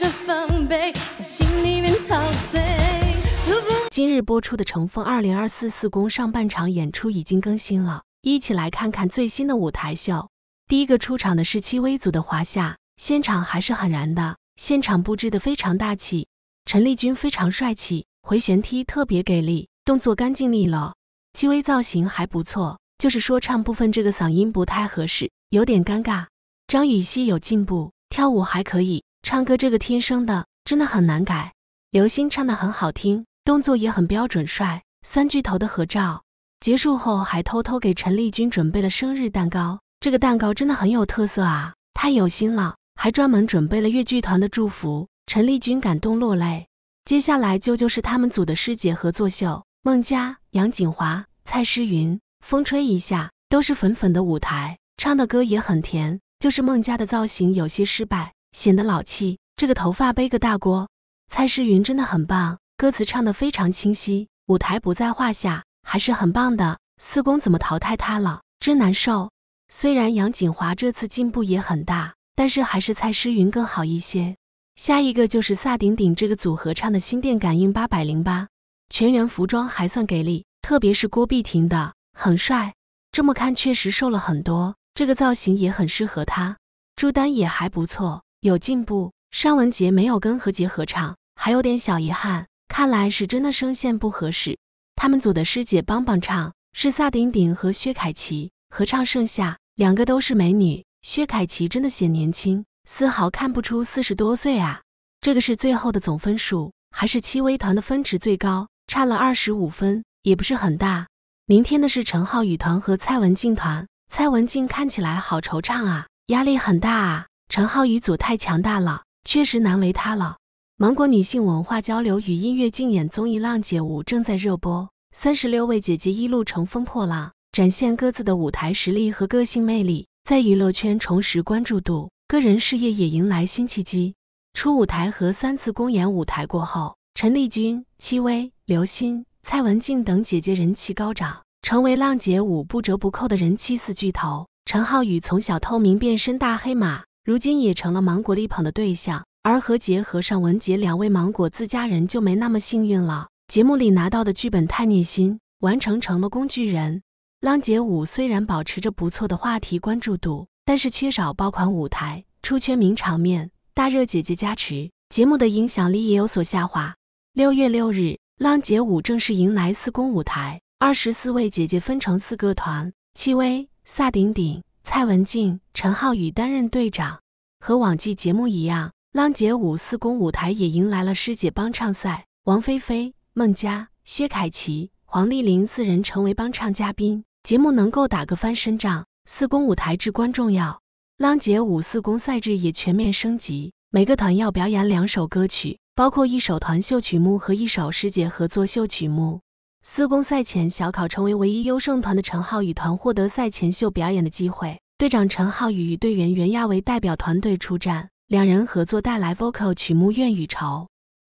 的防备，在心里面今日播出的乘风2024四公上半场演出已经更新了，一起来看看最新的舞台秀。第一个出场的是戚薇组的华夏，现场还是很燃的，现场布置的非常大气。陈丽君非常帅气，回旋踢特别给力，动作干净利落，戚薇造型还不错，就是说唱部分这个嗓音不太合适，有点尴尬。张予曦有进步，跳舞还可以。唱歌这个天生的真的很难改。刘星唱的很好听，动作也很标准帅。三巨头的合照结束后，还偷偷给陈丽君准备了生日蛋糕，这个蛋糕真的很有特色啊，太有心了，还专门准备了越剧团的祝福。陈丽君感动落泪。接下来就就是他们组的师姐合作秀，孟佳、杨锦华、蔡诗芸，风吹一下都是粉粉的舞台，唱的歌也很甜，就是孟佳的造型有些失败。显得老气，这个头发背个大锅，蔡诗芸真的很棒，歌词唱得非常清晰，舞台不在话下，还是很棒的。四公怎么淘汰他了？真难受。虽然杨锦华这次进步也很大，但是还是蔡诗芸更好一些。下一个就是萨顶顶这个组合唱的心电感应八百零八，全员服装还算给力，特别是郭碧婷的很帅，这么看确实瘦了很多，这个造型也很适合他。朱丹也还不错。有进步，尚雯婕没有跟何洁合唱，还有点小遗憾，看来是真的声线不合适。他们组的师姐帮帮唱是萨顶顶和薛凯琪合唱《盛夏》，两个都是美女，薛凯琪真的显年轻，丝毫看不出四十多岁啊。这个是最后的总分数，还是戚薇团的分值最高，差了二十五分，也不是很大。明天的是陈浩宇团和蔡文静团，蔡文静看起来好惆怅啊，压力很大啊。陈浩宇组太强大了，确实难为他了。芒果女性文化交流与音乐竞演综艺《浪姐舞》正在热播，三十六位姐姐一路乘风破浪，展现各自的舞台实力和个性魅力，在娱乐圈重拾关注度，个人事业也迎来新契机。初舞台和三次公演舞台过后，陈丽君、戚薇、刘心、蔡文静等姐姐人气高涨，成为《浪姐舞》不折不扣的人气四巨头。陈浩宇从小透明变身大黑马。如今也成了芒果力捧的对象，而何洁和尚雯婕两位芒果自家人就没那么幸运了。节目里拿到的剧本太虐心，完成成了工具人。浪姐五虽然保持着不错的话题关注度，但是缺少爆款舞台、出圈名场面、大热姐姐加持，节目的影响力也有所下滑。六月六日，浪姐五正式迎来四公舞台，二十四位姐姐分成四个团：戚薇、萨顶顶。蔡文静、陈浩宇担任队长。和往季节目一样，浪姐五四公舞台也迎来了师姐帮唱赛。王菲菲、孟佳、薛凯琪、黄丽玲四人成为帮唱嘉宾。节目能够打个翻身仗，四公舞台至关重要。浪姐五四公赛制也全面升级，每个团要表演两首歌曲，包括一首团秀曲目和一首师姐合作秀曲目。司公赛前小考成为唯一优胜团的陈浩宇团获得赛前秀表演的机会，队长陈浩宇与队员袁娅维代表团队出战，两人合作带来 vocal 曲目《怨与愁》，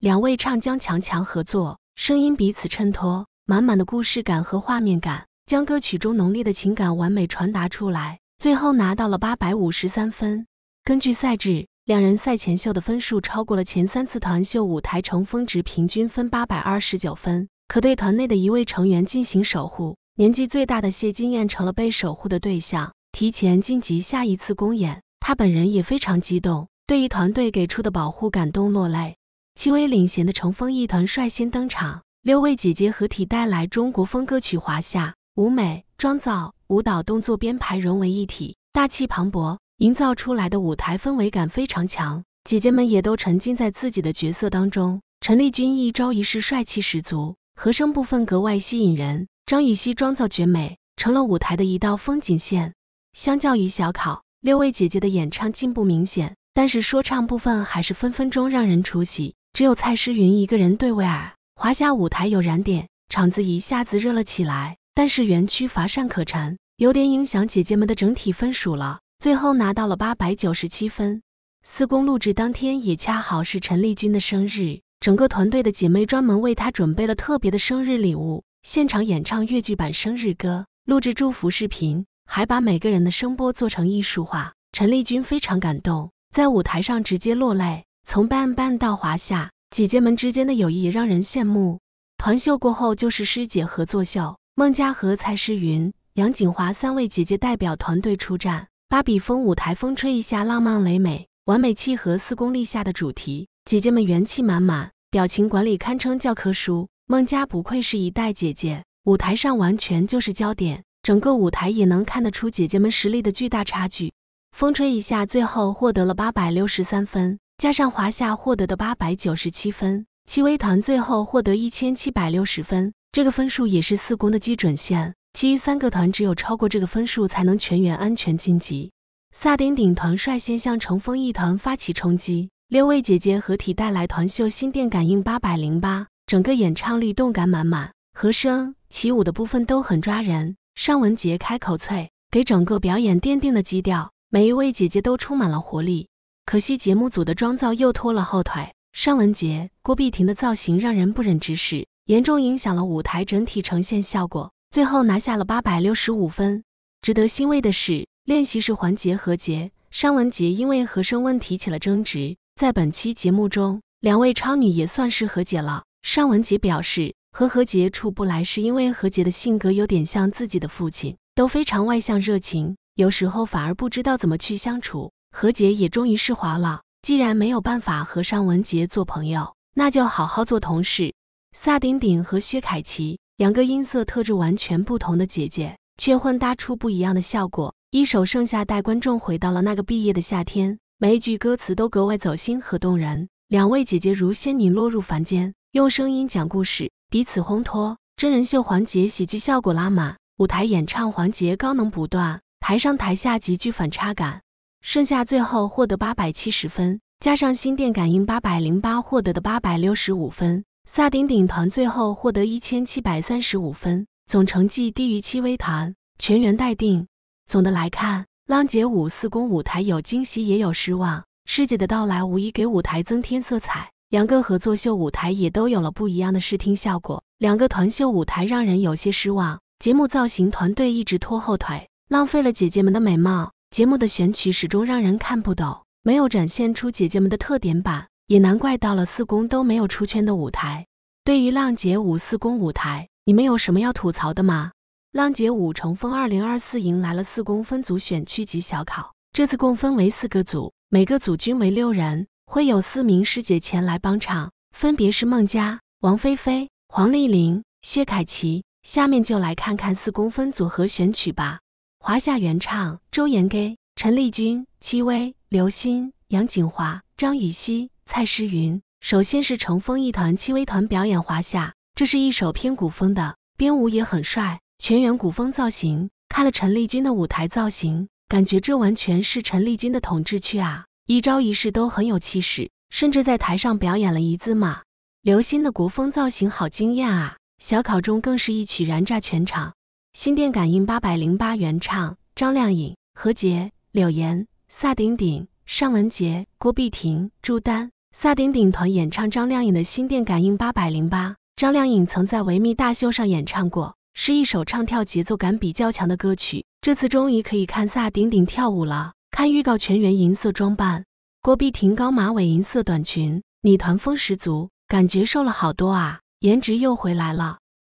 两位唱将强强合作，声音彼此衬托，满满的故事感和画面感，将歌曲中浓烈的情感完美传达出来，最后拿到了八百五十三分。根据赛制，两人赛前秀的分数超过了前三次团秀舞台成峰值，平均分八百二十九分。可对团内的一位成员进行守护，年纪最大的谢金燕成了被守护的对象，提前晋级下一次公演。她本人也非常激动，对于团队给出的保护感动落泪。戚薇领衔的乘风一团率先登场，六位姐姐合体带来中国风歌曲《华夏》，舞美、妆造、舞蹈动作编排融为一体，大气磅礴，营造出来的舞台氛围感非常强。姐姐们也都沉浸在自己的角色当中，陈丽君一招一式帅气十足。和声部分格外吸引人，张予曦妆造绝美，成了舞台的一道风景线。相较于小考，六位姐姐的演唱进步明显，但是说唱部分还是分分钟让人出戏。只有蔡诗芸一个人对位耳，华夏舞台有燃点，场子一下子热了起来。但是园区乏善可陈，有点影响姐姐们的整体分数了。最后拿到了八百九十七分。四公录制当天也恰好是陈丽君的生日。整个团队的姐妹专门为她准备了特别的生日礼物，现场演唱越剧版生日歌，录制祝福视频，还把每个人的声波做成艺术画。陈丽君非常感动，在舞台上直接落泪。从 ban ban 到华夏，姐姐们之间的友谊让人羡慕。团秀过后就是师姐合作秀，孟佳、和蔡诗芸、杨锦华三位姐姐代表团队出战。芭比风舞台风吹一下，浪漫唯美，完美契合四公立夏的主题。姐姐们元气满满，表情管理堪称教科书。孟佳不愧是一代姐姐，舞台上完全就是焦点。整个舞台也能看得出姐姐们实力的巨大差距。风吹一下，最后获得了八百六十三分，加上华夏获得的八百九十七分，戚薇团最后获得一千七百六十分。这个分数也是四公的基准线，其余三个团只有超过这个分数才能全员安全晋级。萨顶顶团率先向乘风一团发起冲击。六位姐姐合体带来团秀《心电感应》八百零八，整个演唱律动感满满，和声起舞的部分都很抓人。尚雯婕开口脆，给整个表演奠定了基调。每一位姐姐都充满了活力，可惜节目组的妆造又拖了后腿。尚雯婕、郭碧婷的造型让人不忍直视，严重影响了舞台整体呈现效果。最后拿下了八百六十五分。值得欣慰的是，练习时环节和洁、尚雯婕因为和声问题起了争执。在本期节目中，两位超女也算是和解了。尚雯婕表示，和何洁处不来是因为何洁的性格有点像自己的父亲，都非常外向热情，有时候反而不知道怎么去相处。何洁也终于释怀了，既然没有办法和尚雯婕做朋友，那就好好做同事。萨顶顶和薛凯琪两个音色特质完全不同的姐姐，却混搭出不一样的效果，一首《盛夏》带观众回到了那个毕业的夏天。每一句歌词都格外走心和动人，两位姐姐如仙女落入凡间，用声音讲故事，彼此烘托。真人秀环节喜剧效果拉满，舞台演唱环节高能不断，台上台下极具反差感。盛夏最后获得八百七十分，加上心电感应八百零八获得的八百六十五分，萨顶顶团最后获得一千七百三十五分，总成绩低于戚薇团，全员待定。总的来看。浪姐五四公舞台有惊喜，也有失望。师姐的到来无疑给舞台增添色彩。两个合作秀舞台也都有了不一样的视听效果。两个团秀舞台让人有些失望。节目造型团队一直拖后腿，浪费了姐姐们的美貌。节目的选曲始终让人看不懂，没有展现出姐姐们的特点吧？也难怪到了四公都没有出圈的舞台。对于浪姐五四公舞台，你们有什么要吐槽的吗？浪姐五乘风二零二四迎来了四公分组选区级小考，这次共分为四个组，每个组均为六人，会有四名师姐前来帮场，分别是孟佳、王菲菲、黄丽玲、薛凯琪。下面就来看看四公分组合选曲吧。华夏原唱：周延圭、陈丽君、戚薇、刘欣、杨景华、张雨绮、蔡诗芸。首先是乘风一团、戚薇团表演《华夏》，这是一首偏古风的，编舞也很帅。全员古风造型，看了陈丽君的舞台造型，感觉这完全是陈丽君的统治区啊！一招一式都很有气势，甚至在台上表演了一字马。刘心的国风造型好惊艳啊！小考中更是一曲燃炸全场，《心电感应》八百零八原唱张靓颖、何洁、柳岩、萨顶顶、尚雯婕、郭碧婷、朱丹、萨顶顶团演唱张靓颖的心电感应八百零八。张靓颖曾在维密大秀上演唱过。是一首唱跳节奏感比较强的歌曲，这次终于可以看萨顶顶跳舞了。看预告，全员银色装扮，郭碧婷高马尾银色短裙，女团风十足，感觉瘦了好多啊，颜值又回来了。